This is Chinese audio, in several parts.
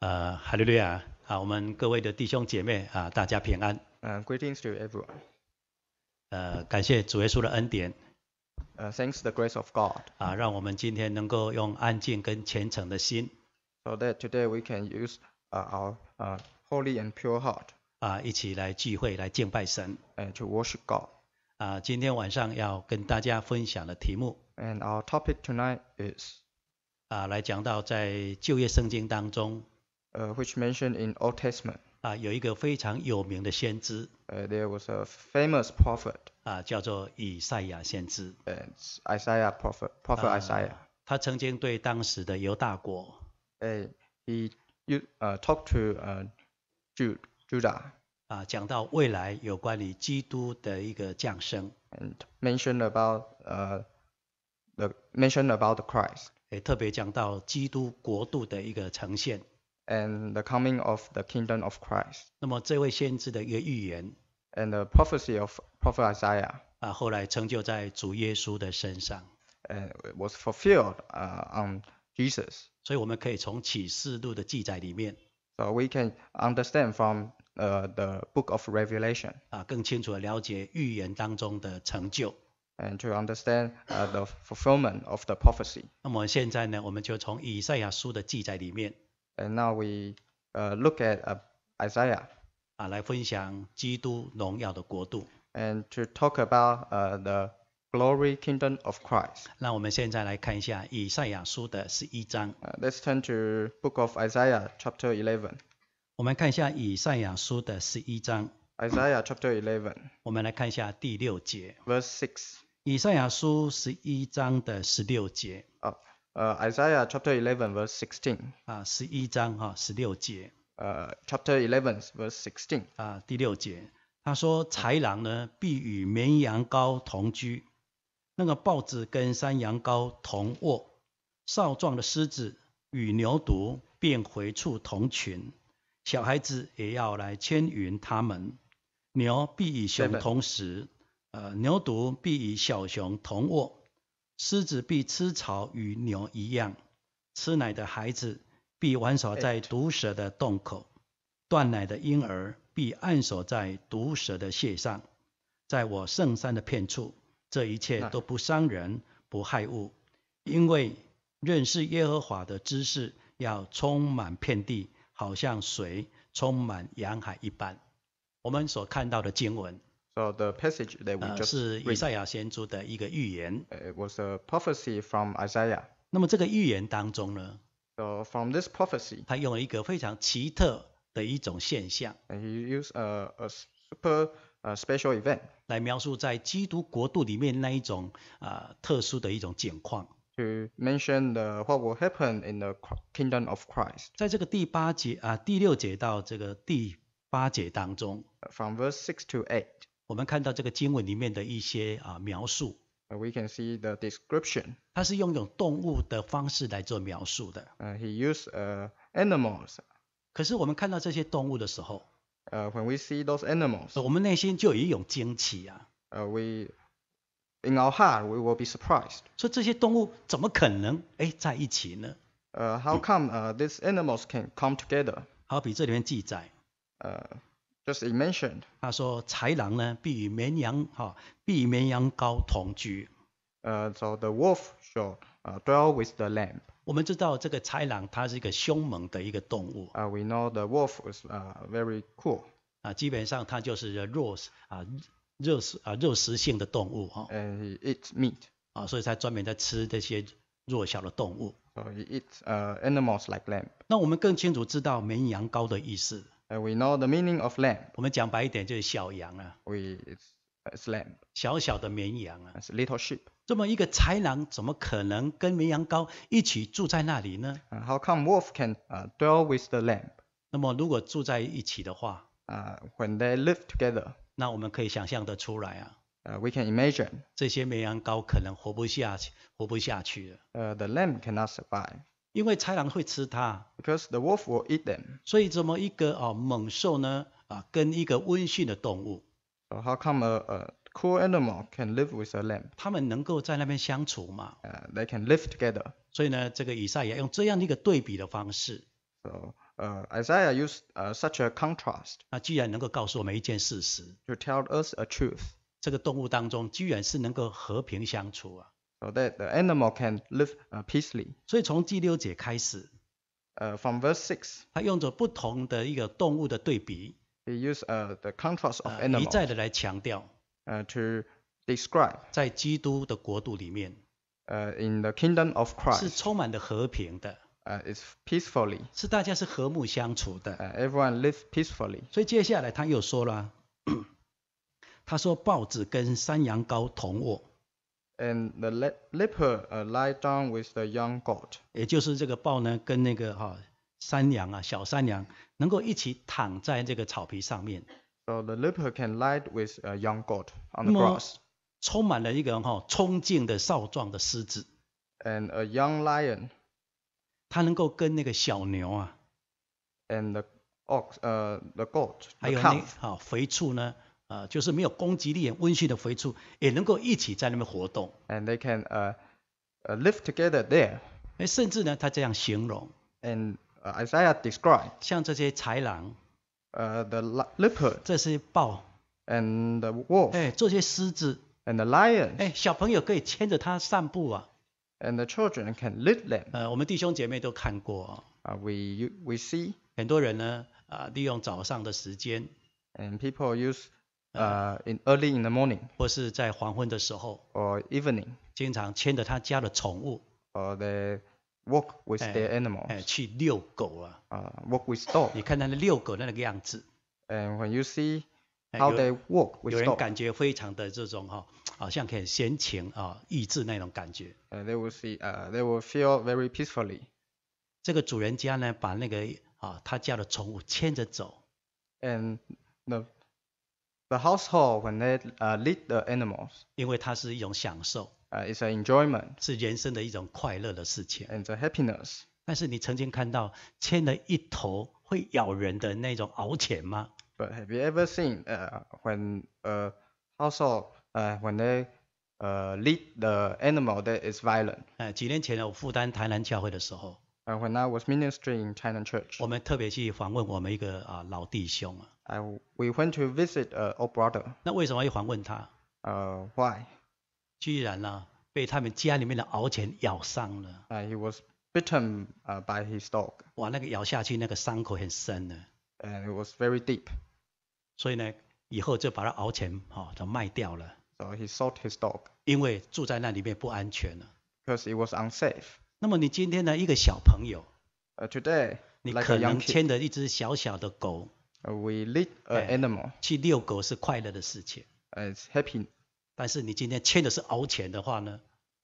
呃，哈利路亚！啊，我们各位的弟兄姐妹啊，大家平安。嗯，Greetings to everyone。呃，感谢主耶稣的恩典。呃、Thanks the grace of God。啊，让我们今天能够用安静跟虔诚的心，So that today we can use our h holy and pure heart。啊，一起来聚会来敬拜神。And to worship God。啊，今天晚上要跟大家分享的题目。And our topic tonight is。啊，来讲到在旧约圣经当中。呃、uh,，which mentioned in Testament。Old 啊，有一个非常有名的先知，There 呃、was a famous prophet，啊，叫做以赛亚先知，Isaiah prophet，prophet Isaiah。他曾经对当时的犹大国，He you uh talked to uh Jude Judah，啊，讲到未来有关于基督的一个降生，Mentioned And about uh the mention e d about the Christ，也特别讲到基督国度的一个呈现。and the coming of the kingdom of Christ. Christ。那么这位先知的一个预言，and the prophecy of prophet Isaiah 啊，后来成就在主耶稣的身上。And it was fulfilled uh, on Jesus。所以我们可以从启示录的记载里面，so we can understand from uh, the book of Revelation 啊，更清楚的了解预言当中的成就。and to understand uh, the fulfillment of the prophecy。那么现在呢，我们就从以赛亚书的记载里面。And now we look at Isaiah. 啊，来分享基督荣耀的国度。And to talk about the glory kingdom of Christ. 那我们现在来看一下以赛亚书的十一章。Let's turn to Book of Isaiah, Chapter 11. 我们看一下以赛亚书的十一章。Isaiah Chapter 11. 我们来看一下第六节。Verse six. 以赛亚书十一章的十六节。啊。呃，Isaiah chapter eleven verse sixteen 啊，十一章哈，十六节。呃，chapter eleven verse sixteen 啊，第六节。他说，豺狼呢必与绵羊羔同居，那个豹子跟山羊羔同卧，少壮的狮子与牛犊便回处同群，小孩子也要来牵匀他们。牛必与熊同食，呃，牛犊必与小熊同卧。狮子必吃草与牛一样，吃奶的孩子必玩耍在毒蛇的洞口，断奶的婴儿必按守在毒蛇的穴上。在我圣山的片处，这一切都不伤人，不害物，因为认识耶和华的知识要充满遍地，好像水充满洋海一般。我们所看到的经文。So the passage that we just 以 it was a prophecy from Isaiah. 那么这个预言当中呢，So from this prophecy, he used a, a super uh, special event 来描述在基督国度里面那一种啊、呃特殊的一种景况。to mention the, what will happen in the Chri- kingdom of Christ. verse 6 to 8, 我们看到这个经文里面的一些啊描述，we can see the description。它是用一种动物的方式来做描述的，he uses animals。可是我们看到这些动物的时候，when 呃、we see those animals，我们内心就有一种惊奇啊，we 呃、in our heart we will be surprised。说这些动物怎么可能哎在一起呢？how 呃、come these animals can come together？好比这里面记载，呃。Just it mentioned，他说豺狼呢必与绵羊哈必与绵羊羔同居。呃，so the wolf shall 呃 dwell with the lamb。我们知道这个豺狼它是一个凶猛的一个动物。啊，we know the wolf is 呃 very cool。啊，基本上它就是肉食啊肉食啊肉食性的动物哈。呃，it's meat。啊，所以它专门在吃这些弱小的动物。哦，it 呃 animals like lamb。那我们更清楚知道绵羊羔的意思。Uh, we know the meaning of lamb. 我们讲白一点，就是小羊啊。We it's lamb. 小小的绵羊啊。It's little sheep. 这么一个豺狼，怎么可能跟绵羊羔一起住在那里呢？Uh, come wolf can uh, dwell with the lamb? they live together, we can imagine 这些绵羊羔可能活不下去，活不下去了。uh, lamb cannot survive. 因为豺狼会吃它，所以这么一个啊猛兽呢啊跟一个温驯的动物，他们能够在那边相处 together。所以呢，这个以赛亚用这样的一个对比的方式，那居然能够告诉我们一件事实：，这个动物当中，居然是能够和平相处啊。So that the animal can live peacefully. 所以从第六节开始，呃，from verse six，他用着不同的一个动物的对比，he used uh the contrast of animals，一再的来强调，呃，to describe，在基督的国度里面，呃，in the kingdom of Christ，是充满的和平的，呃 i s peacefully，是大家是和睦相处的，everyone l i v e peacefully。所以接下来他又说了，他说豹子跟山羊羔同卧。And the leper lie down with the young goat，也就是这个豹呢，跟那个哈山羊啊，小山羊能够一起躺在这个草皮上面。So t h e leper can lie with a young goat on the grass。充满了一个哈冲劲的少壮的狮子。And a young lion，它能够跟那个小牛啊，and the ox 呃 the goat 还有那哈肥畜呢。呃，就是没有攻击力、很温驯的肥畜，也能够一起在那边活动。And they can, uh, uh, live together there. 哎，甚至呢，他这样形容。And Isaiah described 像这些豺狼，呃，the leopard，这些豹，and the wolf。哎，这些狮子，and the lions。哎，小朋友可以牵着它散步啊。And the children can lead them。呃，我们弟兄姐妹都看过啊。啊，we, we see。很多人呢，啊，利用早上的时间。And people use 呃，in early in the morning，或是在黄昏的时候，or evening，经常牵着他家的宠物，or they walk with their animal，哎，去遛狗啊，啊，walk with dog。你看他那遛狗的那个样子，and when you see how they walk with dog，有人感觉非常的这种哈，好像很闲情啊、抑制那种感觉。and they will see，呃，they will feel very peacefully。这个主人家呢，把那个啊他家的宠物牵着走，and the The household when they uh lead the animals，因为它是一种享受，uh it's an enjoyment，是人生的一种快乐的事情，and the happiness。但是你曾经看到牵了一头会咬人的那种獒犬吗？But have you ever seen uh when a household uh when they uh lead the animal that is violent？嗯，几年前我负担台南教会的时候。Uh, when I was ministering in China Church，我们特别去访问我们一个啊老弟兄啊。I we went to visit uh, a old brother。那为什么要访问他？呃，Why？居然呢被他们家里面的獒犬咬伤了。啊，He was bitten uh, by his dog。哇，那个咬下去那个伤口很深的。And it was very deep。所以呢，以后就把他獒犬哈就卖掉了。So he sold his dog。因为住在那里面不安全了。Because it was unsafe。那么你今天呢，一个小朋友，today，呃你可能牵着一只小小的狗，we lead a animal，去遛狗是快乐的事情，it's happy。但是你今天牵的是獒犬的话呢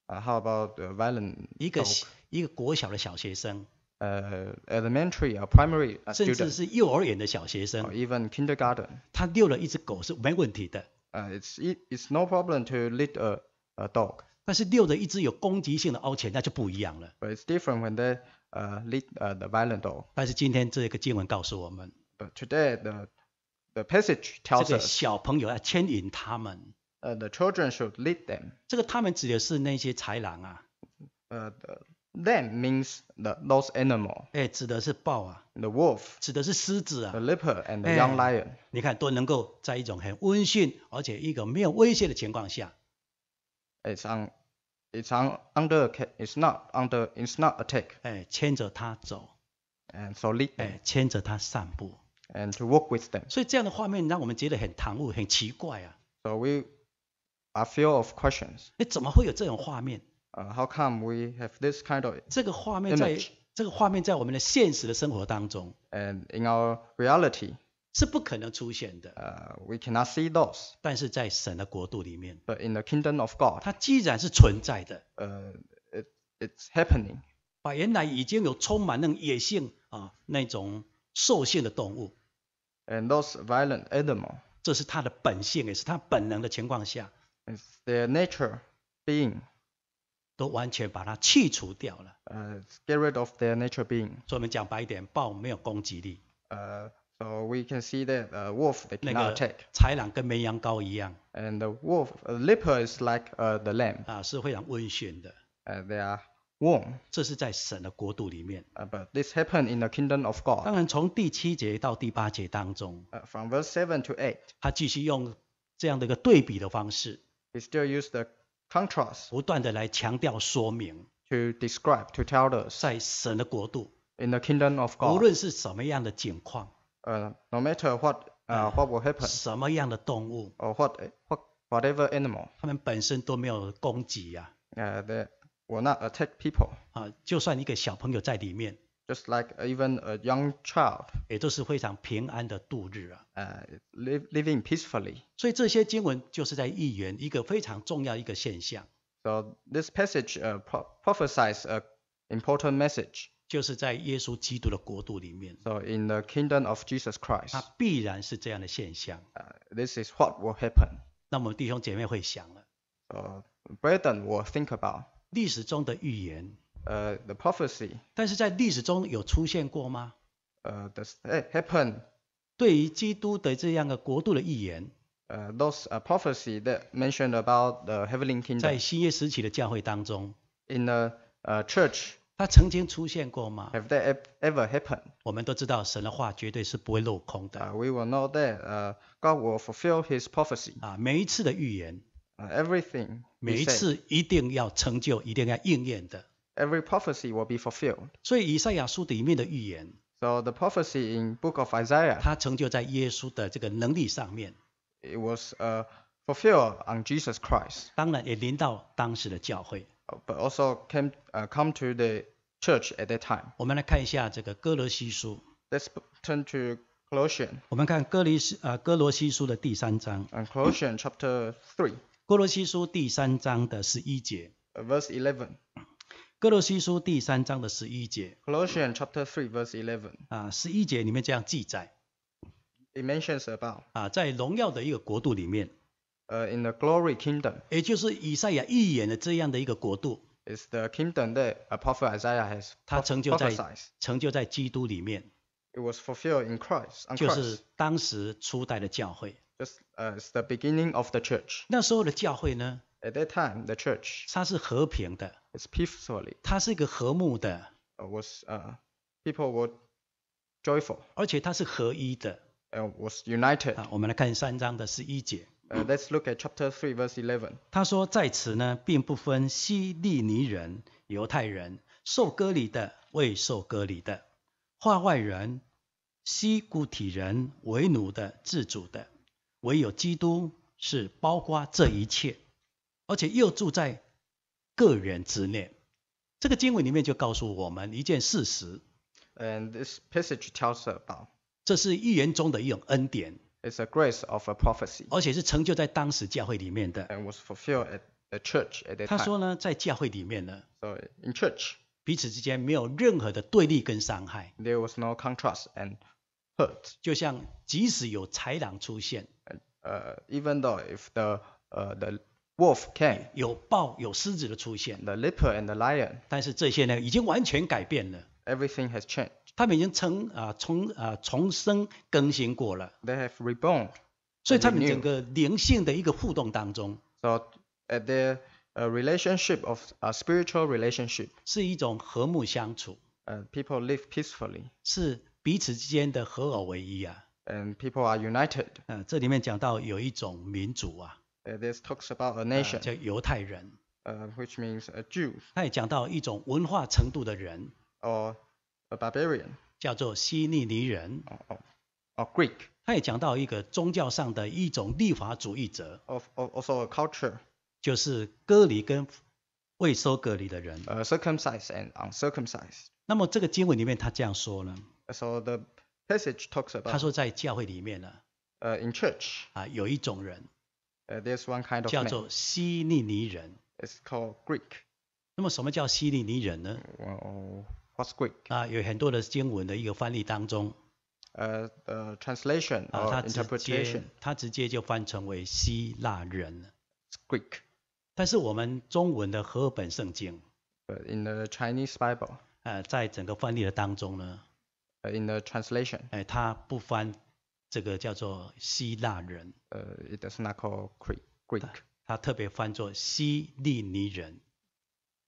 ？How about violent？一个一个国小的小学生，呃，elementary or primary，甚至是幼儿园的小学生，even kindergarten，他遛了一只狗是没问题的。呃，it's it's no problem to lead a a dog。但是遛着一只有攻击性的凹犬，那就不一样了。But it's different they the violent lead dog when uh,。但是今天这个经文告诉我们，t today the the passage tells 这 s 小朋友要牵引他们。呃，the children should lead them。这个他们指的是那些豺狼啊。呃，them means the those a n i m a l 哎，指的是豹啊。the wolf。指的是狮子啊。the leopard and the young lion。你看，都能够在一种很温驯，而且一个没有威胁的情况下。It's on, it's on under, it's not under, it's not attack. And so lead. 哎，牵着他散步。And to walk with them. so we are full of questions. how come we have this kind of And in our reality. 是不可能出现的。呃，We cannot see those。但是在神的国度里面，But in the kingdom of God，它既然是存在的，呃，It it's happening。把原来已经有充满那种野性啊那种兽性的动物，And those violent animal，这是它的本性，也是它本能的情况下 i s their nature being，都完全把它去除掉了。呃，Get rid of their nature being。所以我们讲白一点，豹没有攻击力。呃。So we can see that uh, wolf they cannot attack. 豺狼跟绵羊羔一样 And the wolf, uh, leopard is like uh, the lamb. 啊，是非常温驯的。Uh, they are warm. 这是在神的国度里面。Uh, but this happened in the kingdom of God. 当然，从第七节到第八节当中，Uh, from verse 7 to 8, 他继续用这样的一个对比的方式，he still use the contrast 不断的来强调说明，to describe, to tell us 在神的国度，in the kingdom of 无 God. 论是什么样的境况，uh, no matter what uh, what will happen，什么样的动物，or what what whatever animal，他们本身都没有攻击呀、啊。Uh, they will not attack people。啊，就算一个小朋友在里面，just like even a young child，也都是非常平安的度日啊。呃、uh,，live living peacefully。所以这些经文就是在预言一个非常重要一个现象。So this passage uh, prophesies a important message. 就是在耶稣基督的国度里面，So in the kingdom of Jesus Christ，它必然是这样的现象。This is what will happen。那么弟兄姐妹会想了 u brethren will think about。历史中的预言，Uh, the prophecy。但是在历史中有出现过吗？Uh, does it happen？对于基督的这样的国度的预言，Uh, those a prophecy that mentioned about the heavenly kingdom。在新约时期的教会当中，In the uh church。他曾经出现过吗？Have that ever happened？我们都知道神的话绝对是不会落空的。We will know that God will fulfill His prophecy。啊，每一次的预言，Everything，每一次一定要成就，一定要应验的。Every prophecy will be fulfilled。所以以赛亚书里面的预言，So the prophecy in Book of Isaiah，它成就在耶稣的这个能力上面。It was a fulfilled on Jesus Christ。当然也临到当时的教会。But also came come to the church at that time。我们来看一下这个哥罗西书。Let's turn to c o l o s s i a n 我们看哥罗西啊哥罗西书的第三章。c o l o s s i a n chapter three。哥罗西书第三章的十一节。Verse eleven。哥罗西书第三章的十一节。c o l o s s i a n chapter three verse eleven。啊，十一节里面这样记载。It mentions about 啊，在荣耀的一个国度里面。呃，in uh, the glory kingdom，也就是以赛亚预言的这样的一个国度。It's the kingdom that a prophet Isaiah has 它成就在 prophesied. 成就在基督里面，It was fulfilled in Christ. on Christ. 是当时初代的教会。Just, uh, it's the beginning of the church. 那时候的教会呢，At that time, the church 它是和平的，is peacefully. 它是一个和睦的，uh, Was uh, people were joyful 而且它是合一的。and was united. 啊，我们来看三章的十一节，Let's look at chapter three, verse eleven。他说，在此呢，并不分希利尼人、犹太人、受割礼的、未受割礼的、化外人、希古体人、为奴的、自主的，唯有基督是包括这一切，而且又住在个人之内。这个经文里面就告诉我们一件事实。嗯，this passage tells a b o u t 这是预言中的一种恩典。It's a grace of a prophecy. 而且是成就在当时教会里面的。And was fulfilled at the church at that time. 他说呢，在教会里面呢，So in church, 彼此之间没有任何的对立跟伤害。there was no contrast and hurt. 就像即使有豺狼出现，Uh, though if the uh, the wolf came, 有豹、有狮子的出现，the leopard and the lion, 但是这些呢，已经完全改变了。everything has changed. 他们已经成啊重啊重生更新过了。They have reborn。所以他们整个灵性的一个互动当中，So at their a relationship of a spiritual relationship，是一种和睦相处。And people live peacefully。是彼此之间的合而为一啊。And people are united。嗯，这里面讲到有一种民族啊，This talks about a nation。叫犹太人，Which 呃、means a Jew。他也讲到一种文化程度的人，Or a barbarian，叫做西利尼人，哦哦哦，Greek。他也讲到一个宗教上的一种立法主义者，of also a culture，就是割离跟未收割离的人，a circumcised and uncircumcised。那么这个经文里面他这样说呢？So the passage talks about。他说在教会里面呢，呃，in church，啊，有一种人，there's one kind of 叫做西利尼人，it's called Greek。那么什么叫西利尼人呢？哦。Greek 啊，有很多的经文的一个翻译当中，呃，translation 啊，它直 n 它直接就翻成为希腊人。Greek，但是我们中文的和本圣经，呃，在整个翻译的当中呢，呃，in the translation，哎，他不翻这个叫做希腊人，呃，it does not call Greek，Greek，它特别翻作希利尼人。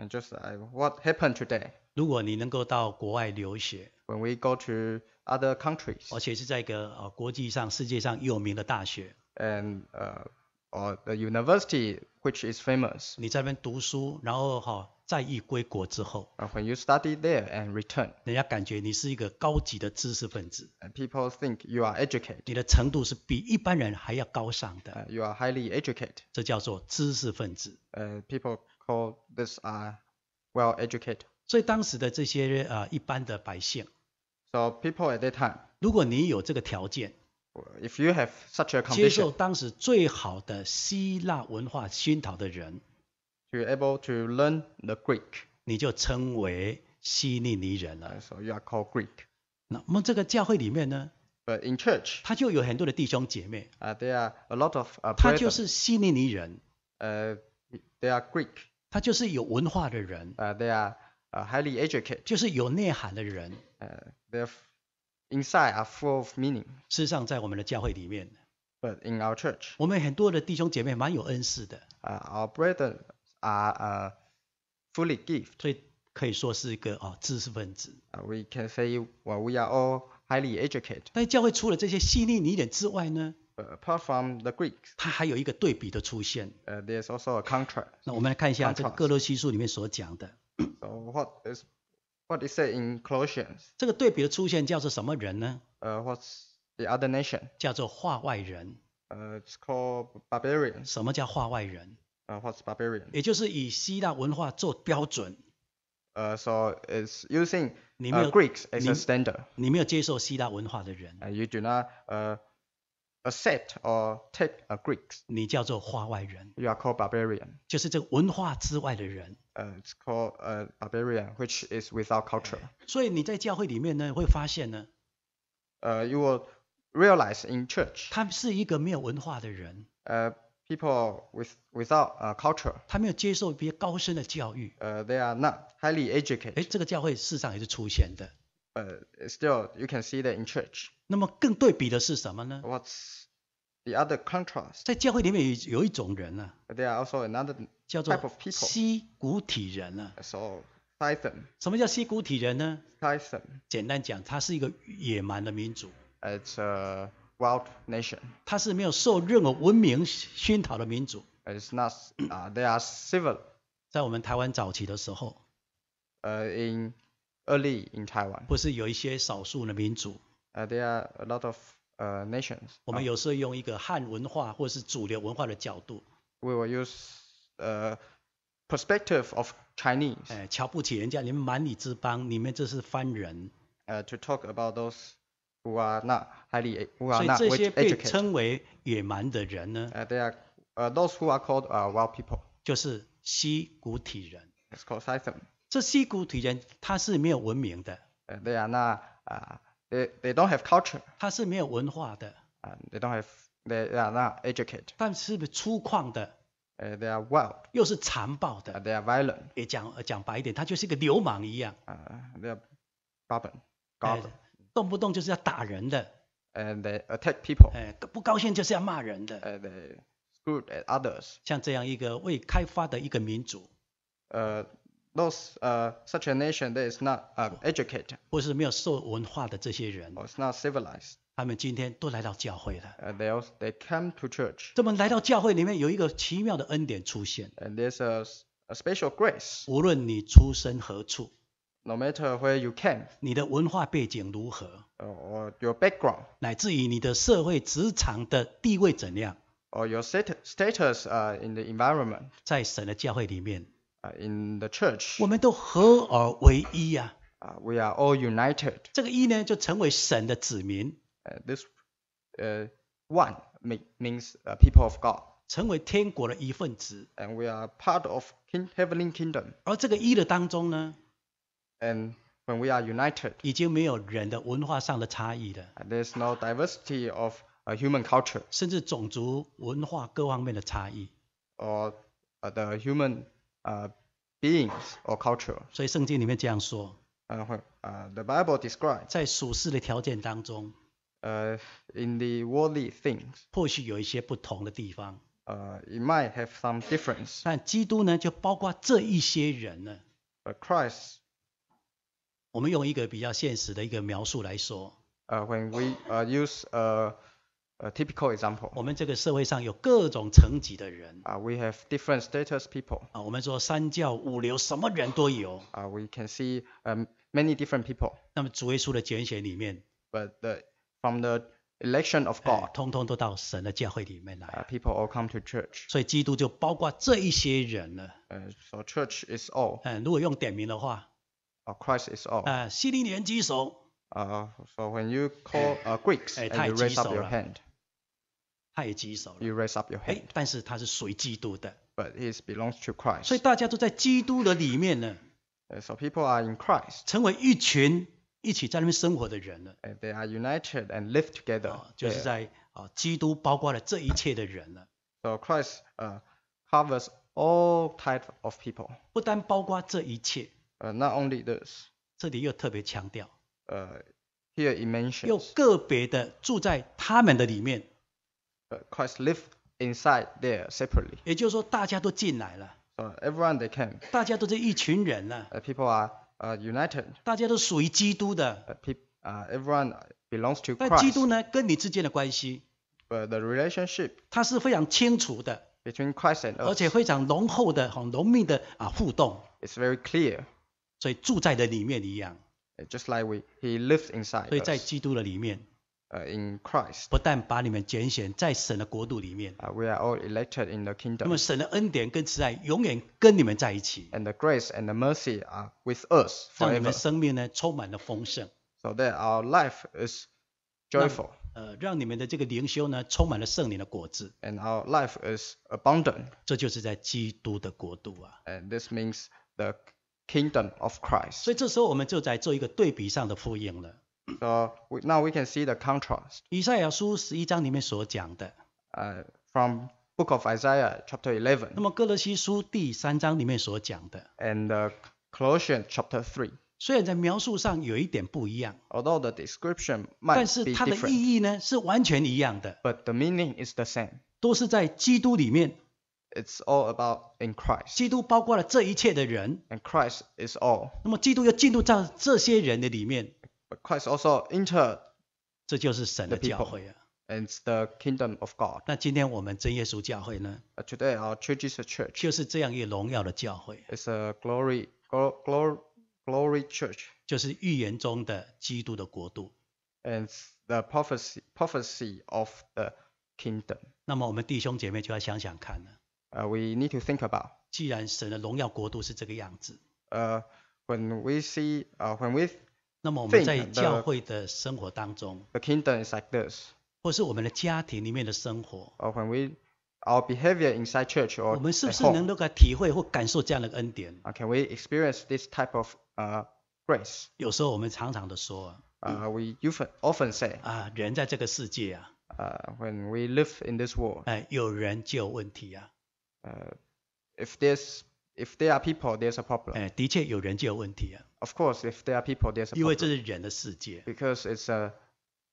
And just like what happened today. 如果你能够到国外留学，When we go to other countries 而且是在一个呃国际上、世界上有名的大学，and uh, or the university which is famous, when you study there and return, people think you are educated, 你的程度是比一般人还要高尚 are highly educated. 这叫做知识分子。Uh, people called this are uh, well educated. 所以当时的这些呃一般的百姓，So people at that time, 如果你有这个条件，if you have such a condition, are able to learn the Greek. you are called Greek. 那么这个教会里面呢，but in church, are a lot of uh, are Greek. 他就是有文化的人啊，对啊，呃，highly educated，就是有内涵的人，呃，their inside are full of meaning。事实上，在我们的教会里面，but in our church，我们很多的弟兄姐妹蛮有恩赐的 o u r brothers are a fully gifted。所以可以说是一个哦，知识分子 w e can say we are all highly educated。但教会除了这些细腻的点之外呢？apart from the Greeks，它还有一个对比的出现。呃，there's also a contrast。那我们来看一下这个哥罗西书里面所讲的。So what is what is said in Colossians？这个对比的出现叫做什么人呢？呃，what's the other nation？叫做化外人。呃，it's called barbarian。什么叫化外人？呃，what's barbarian？也就是以希腊文化做标准。呃，so it's using Greeks as a standard。你没有接受希腊文化的人。You do not 呃。accept or take a uh, Greeks. You are called barbarian. it's called a uh, barbarian, which is without culture. you will realize in church, people with without a uh, culture, they are not highly 诶，educated. still, you can see that in church. 那么更对比的是什么呢？What's the other contrast？在教会里面有有一种人啊，There are also another type of people，叫做希古体人啊。s o s a t h n 什么叫希古体人呢 s a t h n 简单讲，他是一个野蛮的民族。It's a wild nation。他是没有受任何文明熏陶的民族。It's not，啊，They are civil。在我们台湾早期的时候，呃，In early in Taiwan，不是有一些少数的民族。呃，There are a lot of nations。我们有时候用一个汉文化或者是主流文化的角度。We will use a perspective of Chinese。哎，瞧不起人家，你们蛮里之邦，你们这是番人。呃，To talk about those who are not highly educated。所以这些被称为野蛮的人呢？呃，There are those who are called uh, wild people。就是西古体人。It's called Saito。这西古体人他是没有文明的。呃 t h e are not 啊。They they don't have culture，他是没有文化的。They don't have they are not educate，但是粗犷的。They are wild，又是残暴的。They are violent，也讲讲白一点，他就是一个流氓一样。They are barbaric，动不动就是要打人的。And they attack people，哎，不高兴就是要骂人的。They s c r e w at others，像这样一个未开发的一个民族。呃、those uh such a nation that is not um uh, educated，或是没有受文化的这些人，or is not civilized。他们今天都来到教会了。And they also, they come to church. 这么来到教会里面有一个奇妙的恩典出现。And there's a a special grace. 无论你出身何处，no matter where you came，你的文化背景如何，or your background，乃至于你的社会职场的地位怎样，or your status status uh in the environment，在神的教会里面。in the church，我们都合而为一呀。啊，we are all united。这个一呢，就成为神的子民。呃，this，呃，one means people of God。成为天国的一份子。And we are part of heavenly kingdom。而这个一的当中呢，and when we are united，已经没有人的文化上的差异了。There's no diversity of a human culture。甚至种族、文化各方面的差异。Or the human 啊，beings or culture，所以圣经里面这样说。啊，或啊，the Bible describes 在属世的条件当中，呃，in the worldly things，或许有一些不同的地方。呃，it might have some difference。但基督呢，就包括这一些人呢。A Christ，我们用一个比较现实的一个描述来说。呃，when we use a a typical example. We have different status people. Uh, we can see um many different people. 那么主耶稣的拣选里面，but the from the election of God，、哎、通通都到神的教会里面来。Uh, people all come to church. So, church is all. 嗯，如果用点名的话，uh, Christ is all. so when you call uh, Greeks eh，and you raise up your hand. 太棘手了。You raise up your h a n d 但是他是属于基督的。But it belongs to Christ。所以大家都在基督的里面呢。So people are in Christ。成为一群一起在那边生活的人了。They are united and live together。就是在啊，基督包括了这一切的人了。So Christ uh covers all types of people。不单包括这一切。Uh, not only t h i s 这里又特别强调。Uh, here it mentions。又个别的住在他们的里面。Christ l i v e inside there separately。也就是说，大家都进来了。So everyone they came。大家都是一群人了。People are uh united。大家都属于基督的。People uh everyone belongs to Christ。在基督呢，跟你之间的关系。The relationship。它是非常清楚的。Between Christ and 而且非常浓厚的、很浓密的啊互动。It's very clear。所以住在的里面一样。Just like we he lives inside。所以在基督的里面。in Christ，Uh, 不但把你们拣选在神的国度里面，那么神的恩典跟慈爱永远跟你们在一起，让你们生命呢充满了丰盛，让你们的这个灵修呢充满了圣灵的果子，这就是在基督的国度啊。所以这时候我们就在做一个对比上的呼应了。So we, now we can see the contrast. 以赛亚书十一章里面所讲的。呃、uh,，from Book of Isaiah chapter eleven。那么哥罗西书第三章里面所讲的。And the Colossians chapter three。虽然在描述上有一点不一样，although the description might description，但是它的意义呢是完全一样的。But the meaning is the same，都是在基督里面。It's all about in Christ。基督包括了这一切的人。And Christ is all。那么基督又进入到这些人的里面。but Christ also entered the people and the kingdom of God. 那今天我们真耶稣教会呢，Uh, Today, our church is a church. 就是这样一个荣耀的教会，It's a glory, glo- glo- glory church. 就是预言中的基督的国度。and the prophecy prophecy of the kingdom. we need to think about. 既然神的荣耀国度是这个样子，Uh, when we see, uh, when we 那么我们在教会的生活当中，或是我们的家庭里面的生活，我们是不是能够来体会或感受这样的恩典？有时候我们常常的说，啊人在这个世界啊，哎有人就有问题啊。If there are people, there's a problem. 哎，的确有人就有问题啊，Of course, if there are people, there's a 因为这 problem. 是人的世界。Because it's a uh,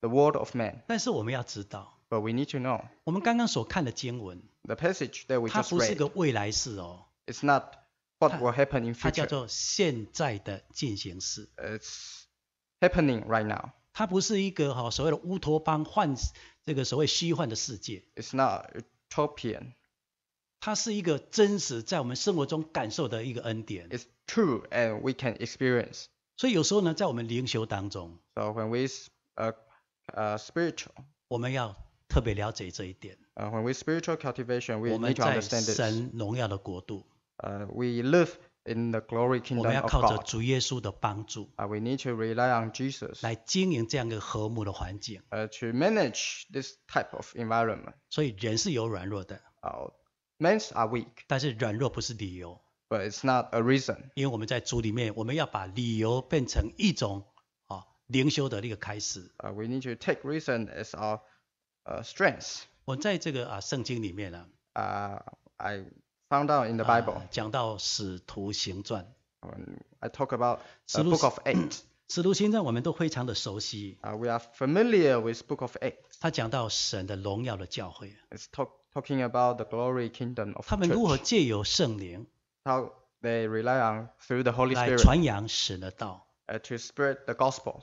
the world of man. 但是我们要知道，But we need to know 我们刚刚所看的经文，the passage that we just read. 个未来式哦，It's not what will happen in future. 做现在的进行式。It's happening right now. 它不是一个哈、所谓的乌托邦幻这个所谓虚幻的世界，It's not utopian. 它是一个真实在我们生活中感受的一个恩典。It's true and we can experience. 所以有时候呢，在我们灵修当中，So when we 呃呃 spiritual，我们要特别了解这一点。When we spiritual cultivation，we need to understand this. 我们在神荣耀的国度。呃、We live in the glory kingdom of God. 我们要靠着主耶稣的帮助。啊、We need to rely on Jesus. 来经营这样一个和睦的环境。呃、To manage this type of environment. 所以人是有软弱的。好。Men's are weak，但是软弱不是理由。But it's not a we need to take reason as our uh strength。我在这个啊圣经里面呢，啊，I found out in the Bible，讲到使徒行传。I talk about the book of we are familiar with book of Eight。他讲到神的荣耀的教会。It's talk talking about the glory kingdom of church. how they rely on through the Holy Spirit to spread the gospel.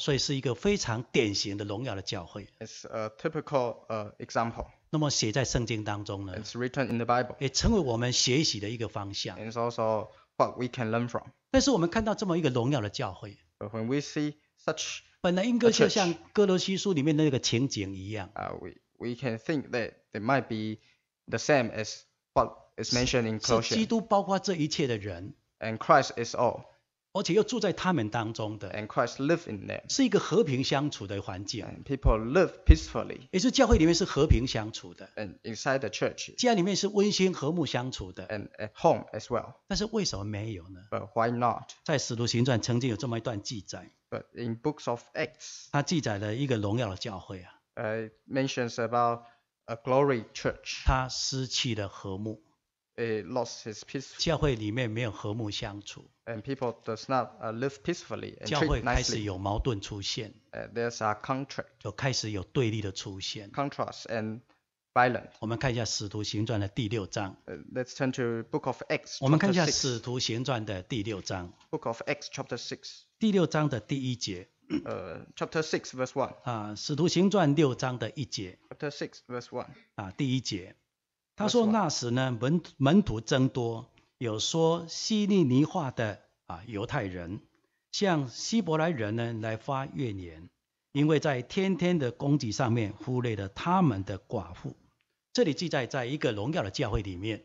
It's a typical uh, example. 那么写在圣经当中呢，It's written in the Bible. 也成为我们学习的一个方向 also what we can learn from. 但是我们看到这么一个荣耀的教会，But when we see such, 本来应该就像哥罗西书里面那个情景一样，uh, we, we can think that there might be the same as what is mentioned in Colossians。基督包括这一切的人。And Christ is all。而且又住在他们当中的，And Christ live in them. 是一个和平相处的环境。And people live peacefully. 也是教会里面是和平相处的。And inside the church. 家里面是温馨和睦相处的。And at home as well. 但是为什么没有呢？But why not? 在《使徒行传》曾经有这么一段记载。But in books of Acts. 它记载了一个荣耀的教会啊。呃、uh,，mentions about 他失去了和睦。It lost his peace. 教会里面没有和睦相处。And people does not live peacefully l y 教会开始有矛盾出现。There's a contrast. 就开始有对立的出现。Contrast and violence. 我们看一下《使徒行传》的第六章。Let's turn to Book of Acts. 我们看一下《使徒行传》的第六章。Book of Acts, Chapter Six. 第六章的第一节。呃，Chapter Six, Verse One。啊，使徒行传六章的一节。Chapter Six, Verse One。啊，第一节，他说那时呢，门门徒增多，有说希利尼话的啊，犹太人，向希伯来人呢，来发怨言，因为在天天的供给上面忽略了他们的寡妇。这里记载在一个荣耀的教会里面。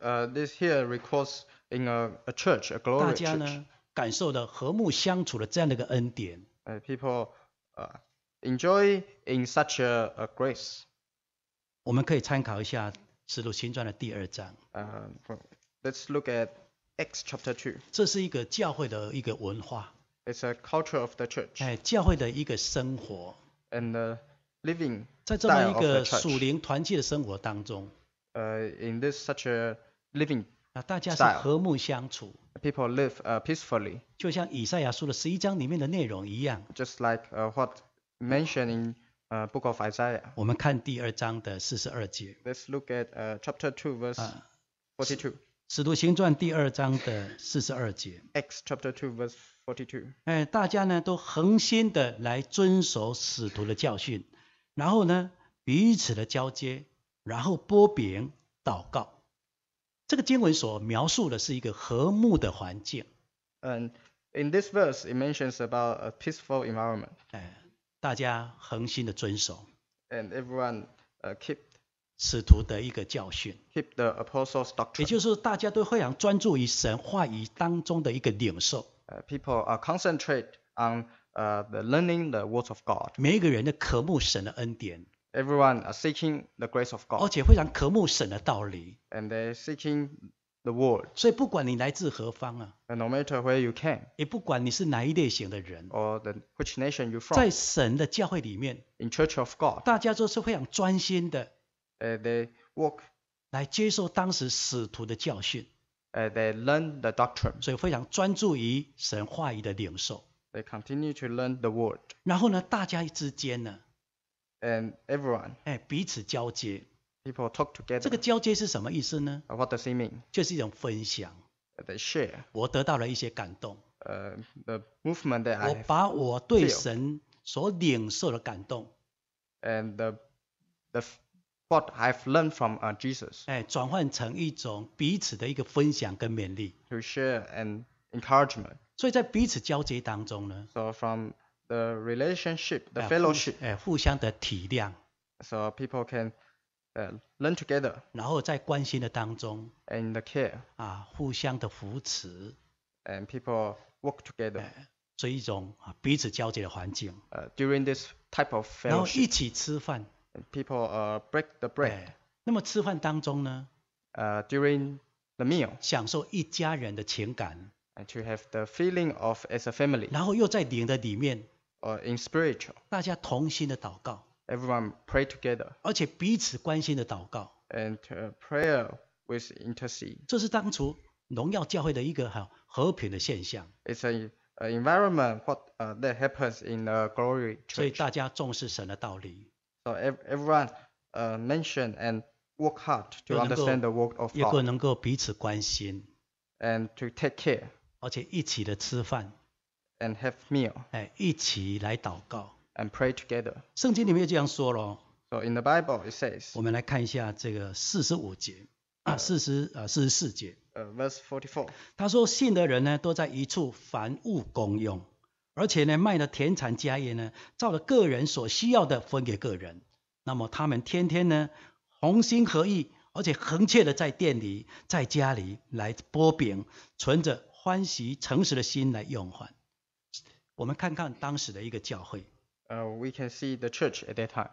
呃，This here records in a a church, a g l o r i church。大家呢，感受的和睦相处的这样的一个恩典。uh, people uh, enjoy in such a, a grace. 我们可以参考一下《使徒行传》的第二章，Uh, let's look at Acts chapter 2. It's a culture of the church 哎，教会的一个生活，and the living 在这么 style in this such a living 啊，大家是和睦相处。People live uh peacefully。就像以赛亚书的十一章里面的内容一样。Just like uh what m e n t i o n in uh book of Isaiah。我们看第二章的四十二节。Let's look at uh chapter two verse forty two。使徒行传第二章的四十二节。X chapter two verse forty two。哎，大家呢都恒心的来遵守使徒的教训，然后呢彼此的交接，然后拨饼祷告。这个经文所描述的是一个和睦的环境。嗯，In this verse, it mentions about a peaceful environment。哎，大家恒心的遵守。And everyone, uh, keep 使徒的一个教训。Keep the apostles' doctrine。也就是大家都非常专注于神话语当中的一个领受。People are concentrate on, uh, the learning the words of God。每一个人的渴慕神的恩典。而且非常渴慕神的道理，and they seeking the word。所以不管你来自何方啊，and no matter where you came，也不管你是哪一类型的人，or the which nation you from，在神的教会里面，in church of God，大家都是非常专心的，呃，they work 来接受当时使徒的教训，呃，they learn the doctrine。所以非常专注于神话语的领受，they continue to learn the word。然后呢，大家之间呢？and everyone. 哎，彼此交接。People talk together. 这个交接是什么意思呢？What does it mean? 就是一种分享。They share. movement that I 我把我对神所领受的感动。And the the what I've learned from uh, Jesus，哎，转换成一种彼此的一个分享跟勉励 .To share and encouragement. 所以在彼此交接当中呢。So from The relationship, the fellowship，哎，互相的体谅，so people can learn together。然后在关心的当中，and care，啊，互相的扶持，and people work together。所一种啊，彼此交接的环境。呃、During this type of fellowship，然后一起吃饭，people break the bread。那么吃饭当中呢？During 呃、the meal，享受一家人的情感，to And have the feeling of as a family。然后又在点的里面。呃，in spiritual，大家同心的祷告，everyone pray together，而且彼此关心的祷告，and uh, prayer with intercede，这是当初荣耀教会的一个哈和平的现象。It's a environment what uh, that happens in the glory church。所以大家重视神的道理。So everyone uh, mention and work hard to understand the work of God。能够彼此关心，and to take care，而且一起的吃饭。And have meal，哎，一起来祷告。And pray together。圣经里面就这样说了。So in the Bible it says，我们来看一下这个四十五节啊，四十呃四十四节。呃，verse forty four。他说信的人呢都在一处，凡物公用。而且呢卖了田产家业呢，照着个人所需要的分给个人。那么他们天天呢同心合意，而且横切的在店里，在家里来剥饼，存着欢喜诚实的心来用还。我们看看当时的一个教会。We can see the church at that time.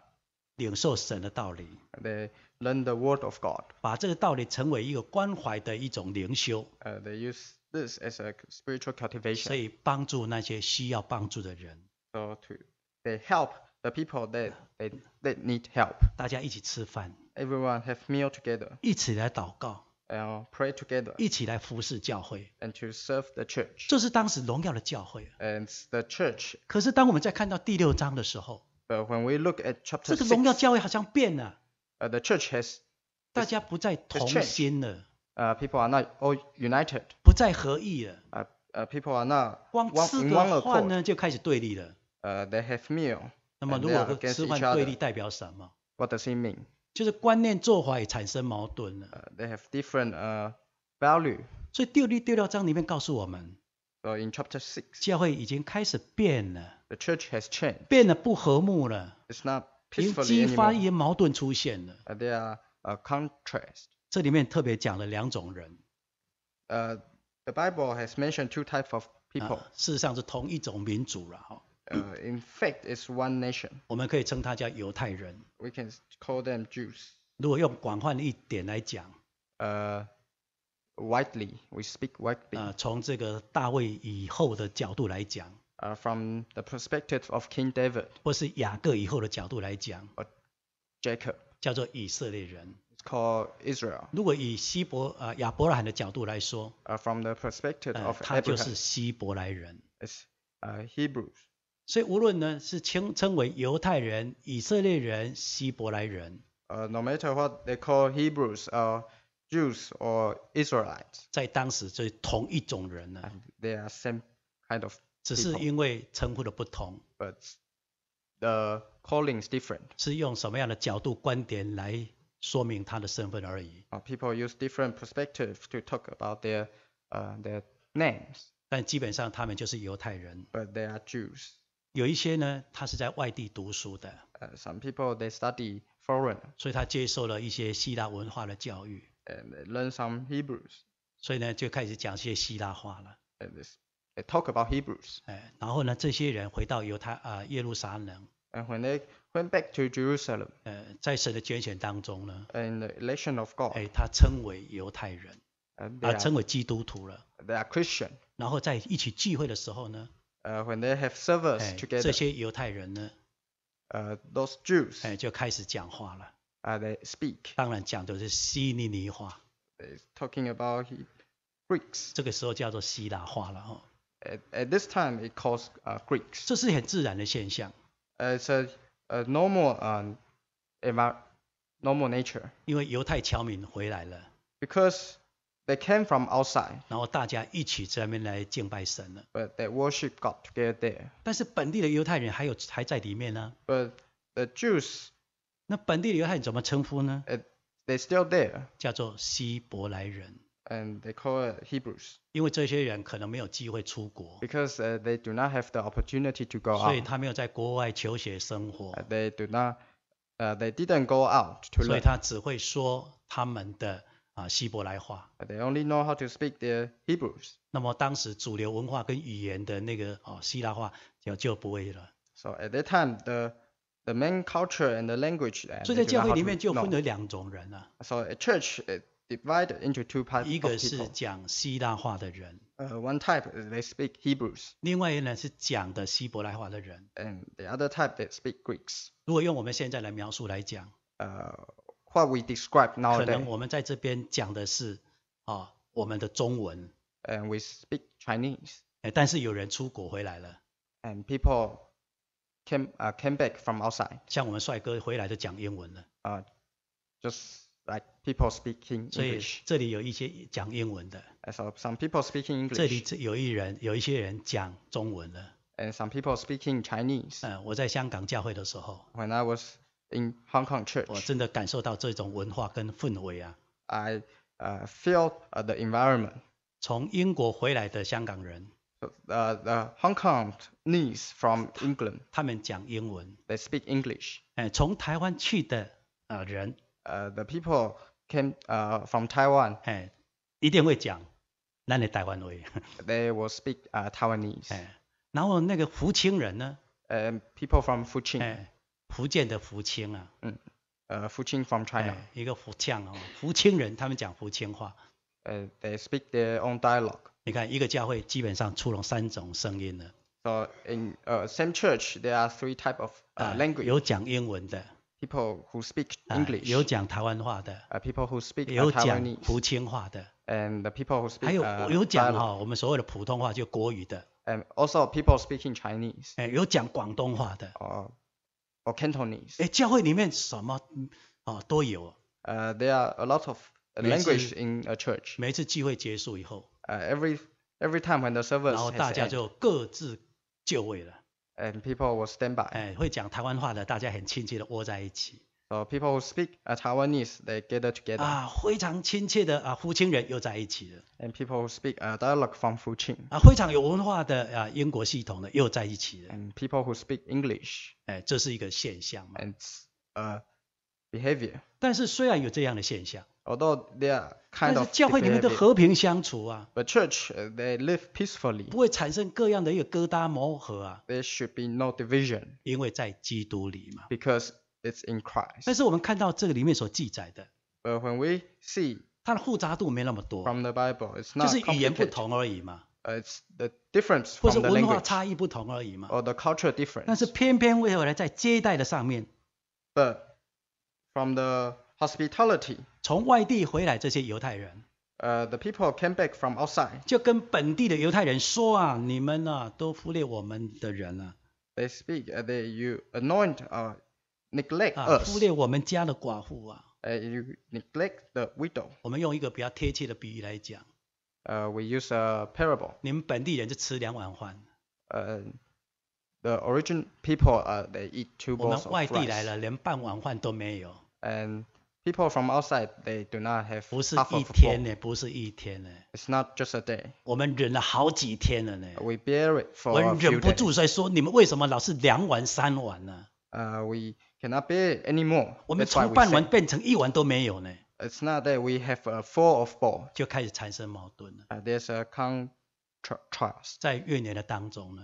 领受神的道理。They learn the word of God. 把这个道理成为一个关怀的一种灵修。呃，They use this as a spiritual cultivation. 所以帮助那些需要帮助的人。So to they help the people that they they need help. 大家一起吃饭。Everyone have meal together. 一起来祷告。一起来服侍教会，这是当时荣耀的教会。可是当我们在看到第六章的时候，这个荣耀教会好像变了。大家不再同心了，不再合意了。光吃的饭呢，就开始对立了。那么如果吃饭对立代表什么？就是观念做法也产生矛盾了。They have different uh value。所以丢地丢六章里面告诉我们，呃，in chapter six，教会已经开始变了。The church has changed。变得不和睦了。It's not peacefully anymore。激发一些矛盾出现了。a n there are a contrast。这里面特别讲了两种人。Uh，the Bible has mentioned two types of people。事实上是同一种民族了，哈。Uh, in fact, it's one nation. We can call them Jews. 如果用广泛一点来讲，呃、uh,，widely we speak widely. From the perspective of King David，或是雅各以后的角度来讲，Jacob 叫做以色列人。It's called Israel. from the perspective of、呃、他就是希伯来人。It's uh, Hebrews. 所以无论呢是称称为犹太人、以色列人、希伯来人，呃，no matter what they call Hebrews are Jews or Israelites，在当时就是同一种人呢。They are same kind of. 只是因为称呼的不同，the b u t calling is different，是用什么样的角度观点来说明他的身份而已。啊、People use different perspective to talk about their uh their names。但基本上他们就是犹太人。But they are Jews。有一些呢，他是在外地读书的，所以他接受了一些希腊文化的教育，所以呢，就开始讲些希腊话了。哎，然后呢，这些人回到犹太啊耶路撒冷，呃，在神的拣选当中呢，哎，他称为犹太人，啊，称为基督徒了，然后在一起聚会的时候呢。Uh, when they have servers 哎，together，这些犹太人呢，呃，those Jews，哎，就开始讲话了。啊、t h e y speak，当然讲的是希利尼话，They're talking about he- at this time, it calls uh, it's a, a normal, um, envi- normal nature they came from outside. 然后大家一起在那边来敬拜神了。But they worship God together there. 但是本地的犹太人还有还在里面呢。But the Jews. 那本地的犹太人怎么称呼呢？They still there. 叫做希伯来人。And they call it Hebrews. Uh, they do not have the opportunity to go out. 所以他没有在国外求学生活。They do not. did uh, didn't go out to. 所以他只会说他们的。啊，希伯来话。They only know how to speak their Hebrews。那么当时主流文化跟语言的那个哦，希腊话就就不会了。So at that time, the the main culture and the language, 所以在教会里面就分 so in So a church, divided into two p a r t s 一个是讲希腊话的人。呃，one type they speak Hebrews。另外一呢是讲的希伯来话的人。And the other type they speak Greeks。如果用我们现在来描述来讲，呃。what we describe nowadays. we speak Chinese. 哎，但是有人出国回来了。And people came 啊 uh, came back from outside. 像我们帅哥回来就讲英文了。啊，just like people speaking English. 所以这里有一些讲英文的。So some people speaking English. some people speaking Chinese. 嗯，我在香港教会的时候。When I was in 在香港 church，我真的感受到这种文化跟氛围啊。I uh felt e h e environment。从英国回来的香港人，the Hong k o n g n i e c e from England，他们讲英文，they speak English。哎，从台湾去的呃人，呃 the people came uh from Taiwan，嗨，一定会讲，那你台湾味。They will speak uh Taiwanese。嗨，然后那个福清人呢？呃 people from 福清。c 福建的福清啊，嗯，呃，福清 from China，一个福将哦，福清人他们讲福清话，呃，they speak their own dialogue。你看一个教会基本上出了三种声音的，so in 呃 same church there are three type of language。有讲英文的，people who speak English。有讲台湾话的，people who speak i 有讲福清话的，and the people who speak。还有有讲哈我们所谓的普通话就国语的，and also people speaking Chinese。哎，有讲广东话的。哦、或 Cantonese。哎，教会里面什么啊都有。呃，there are a lot of language in a church。每次聚会结束以后，every 呃、every time when the service，然后大家就各自就位了。And people was stand by。哎，会讲台湾话的大家很亲切的窝在一起。So uh, people who speak uh, Taiwanese, they gather together. 啊，非常亲切的啊，福清人又在一起了。And ah, people who speak a uh, dialect from Fuqing. 啊，非常有文化的啊英国系统的又在一起了。And ah, people who speak English. 哎，这是一个现象嘛。And a behavior. they are kind of 但是教会里面的和平相处啊，But church they live peacefully，不会产生各样的一个疙瘩磨合啊。There should be no division，因为在基督里嘛。Because it's in Christ. Christ。但是我们看到这个里面所记载的，But when we see 它的复杂度没那么多，from the Bible, it's not 就是语言不同而已嘛。呃，it's the difference from the cultural difference。但是偏偏为何呢？在接待的上面，But from the hospitality，从外地回来这些犹太人。呃，the people came back from outside。就跟本地的犹太人说啊，你们啊都忽略我们的人了。They speak, they you anoint our neglect 啊，忽略我们家的寡妇啊。Uh, you neglect the widow. 我们用一个比较贴切的比喻来讲。Uh, use a parable. origin people uh they eat two bowls of rice. 我们外地来了，连半碗饭都没有。And people from outside they do not have. half of 不是一天呢，不是一天呢。It's not just a day. 我们忍了好几天了呢。We bear it for a few 我忍不住在说，你们为什么老是两碗三碗呢？呃、uh,，we cannot anymore be。我们筹半完变成一碗都没有呢？It's not that we have a f o u r of f o u r 就开始产生矛盾了。There's a c o n t r a s t 在怨年的当中呢。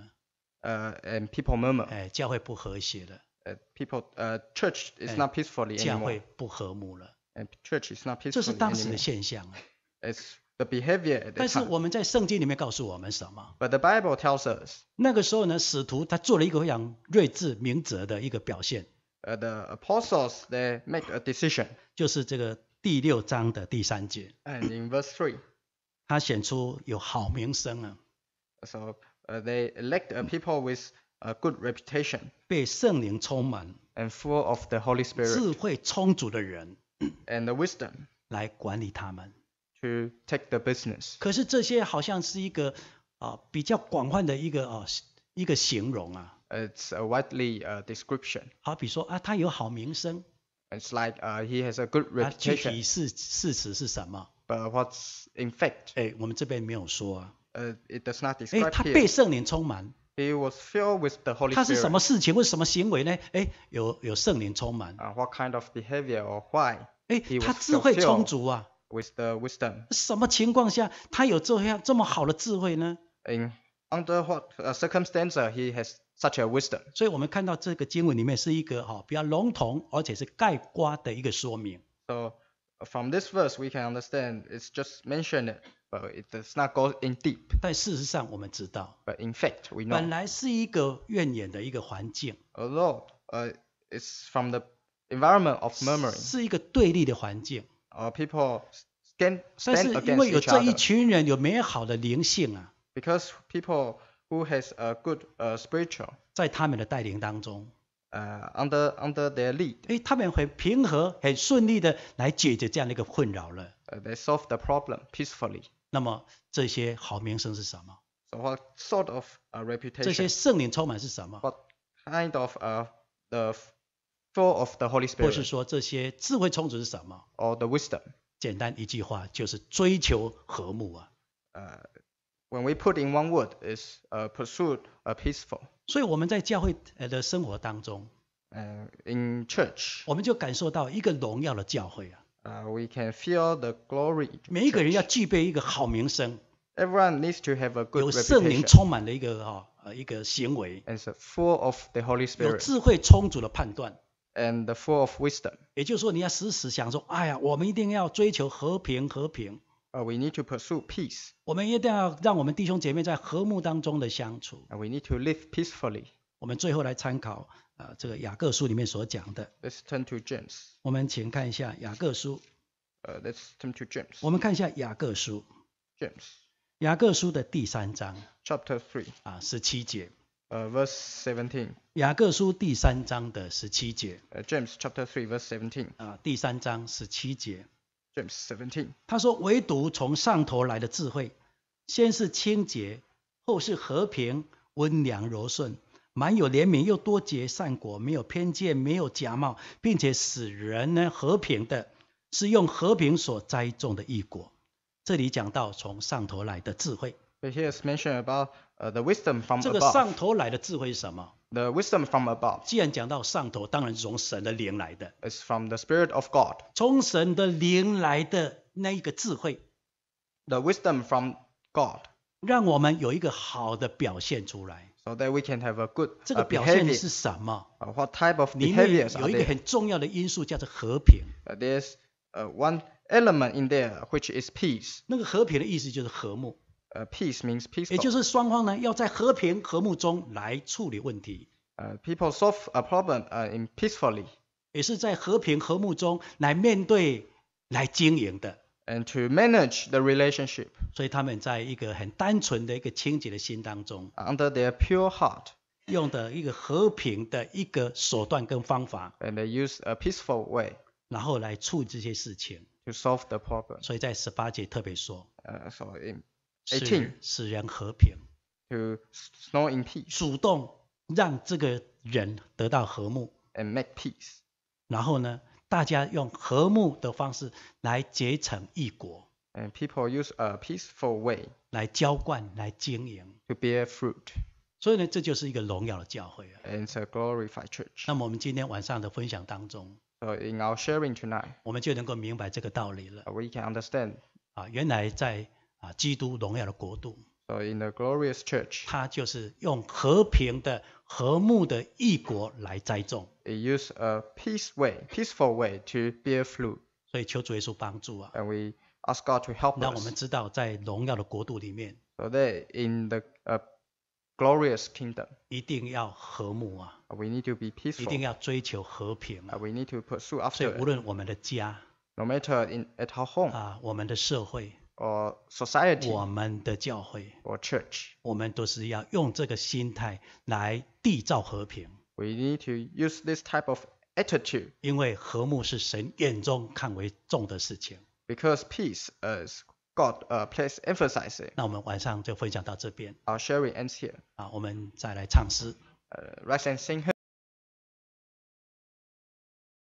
呃、And people murmur，哎，教会不和谐了。呃、People，呃，church is not peacefully。教会不和睦了。And church is not peacefully。这是当时的现象啊。It's the behavior。但是我们在圣经里面告诉我们什么？But the Bible tells us，那个时候呢，使徒他做了一个非常睿智明哲的一个表现。呃，make a decision，就是这个第六章的第三节。And in verse three，他显出有好名声啊。So，t h e y elect a people with a good reputation。被圣灵充满，and full of the Holy Spirit，智慧充足的人，and the wisdom，来管理他们，to take the business。可是这些好像是一个啊，比较广泛的一个啊，一个形容啊。It's a widely description。好，比说啊，他有好名声。It's like he has a good reputation. 具体事事实是什么？But what's in fact？哎，我们这边没有说。啊。呃，it does not describe. 哎，他被圣灵充满。He was filled with the Holy Spirit. 他是什么事情或什么行为呢？哎，有有圣灵充满。What kind of behavior or why？哎，他智慧充足啊。With the wisdom. 什么情况下他有这样这么好的智慧呢？嗯。under what uh, circumstance uh, he has such a wisdom？所以我们看到这个经文里面是一个哈比较笼统而且是概括的一个说明。So uh, from this verse we can understand it's just mentioned, but it does not go in deep. 但事实上我们知道，But in fact we know 本来是一个怨言的一个环境，although uh it's from the environment of murmuring 是一个对立的环境。Uh, people stand stand against each 这一 other. 群人有美好的灵性啊。because people who has a good uh, spiritual，在他们的带领当中，呃、uh,，under under their lead，诶，他们很平和、很顺利的来解决这样的一个困扰了。Uh, they solve the problem peacefully。那么这些好名声是什么？So what sort of a uh, reputation？这些圣灵充满是什么？What kind of a uh, the full of the Holy Spirit？或是说这些智慧充足是什么？Or the wisdom？简单一句话就是追求和睦啊。呃、uh,。when we put in one word, is uh, pursuit uh, peaceful. 所以我们在教会呃的生活当中，Uh, in can feel the glory. 每一个人要具备一个好名声。Everyone needs to have a good 圣灵 full of the Holy Spirit. 有智慧充足的判断。And the full of wisdom. 也就是说，你要时时想说，哎呀，我们一定要追求和平，和平。uh, we need to pursue peace. 我们一定要让我们弟兄姐妹在和睦当中的相处。And we need to live peacefully. 我们最后来参考呃这个雅各书里面所讲的。Let's turn to James. 我们请看一下雅各书。呃、uh,，Let's turn to James. 我们看一下雅各书。James. 雅各书的第三章。Chapter three. 啊，十七节。呃、uh,，verse seventeen。雅各书第三章的十七节。呃、uh,，James chapter three verse seventeen。啊，第三章十七节。James seventeen，他说：“唯独从上头来的智慧，先是清洁，后是和平，温良柔顺，满有怜悯，又多结善果，没有偏见，没有假冒，并且使人呢和平的，是用和平所栽种的一果。”这里讲到从上头来的智慧。这个上头来的智慧是什么？The wisdom from above，既然讲到上头，当然是从神的灵来的。It's from the spirit of God，从神的灵来的那一个智慧。The wisdom from God，让我们有一个好的表现出来。So that we can have a good 这个表现是什么？What type of behaviors are there？你有一个很重要的因素叫做和平。There's uh one element in there which is peace。那个和平的意思就是和睦。呃，peace means peace。也就是双方呢，要在和平和睦中来处理问题。呃，people solve a problem 呃 in peacefully。也是在和平和睦中来面对、来经营的。And to manage the relationship。所以他们在一个很单纯的一个清洁的心当中，under their pure heart，用的一个和平的一个手段跟方法，and use a peaceful way，然后来处理这些事情。To solve the problem。所以在十八节特别说。呃，so in。使使人和平，to snow in peace，主动让这个人得到和睦，and make peace。然后呢，大家用和睦的方式来结成一国，and people use a peaceful way 来浇灌、来经营，to bear fruit。所以呢，这就是一个荣耀的教会，and a glorified church。那么我们今天晚上的分享当中，so in our sharing tonight，我们就能够明白这个道理了。We can understand。啊，原来在啊，基督荣耀的国度。So in the glorious church，他就是用和平的、和睦的异国来栽种。It u s e d a p e a c e way, peaceful way to bear fruit。所以求主耶稣帮助啊！And we ask God to help us。让我们知道，在荣耀的国度里面，So t h e y in the a glorious kingdom，一定要和睦啊！We need to be peaceful。一定要追求和平啊！We need to pursue a f t c e 所以无论我们的家，No matter in at our home，啊，我们的社会。or society，我们的教会，o r church，我们都是要用这个心态来缔造和平。We need to use this type of attitude，因为和睦是神眼中看为重的事情。Because peace is God uh p l a c e emphasis z i。那我们晚上就分享到这边。Our sharing ends here。啊，我们再来唱诗。Uh, rise and sing.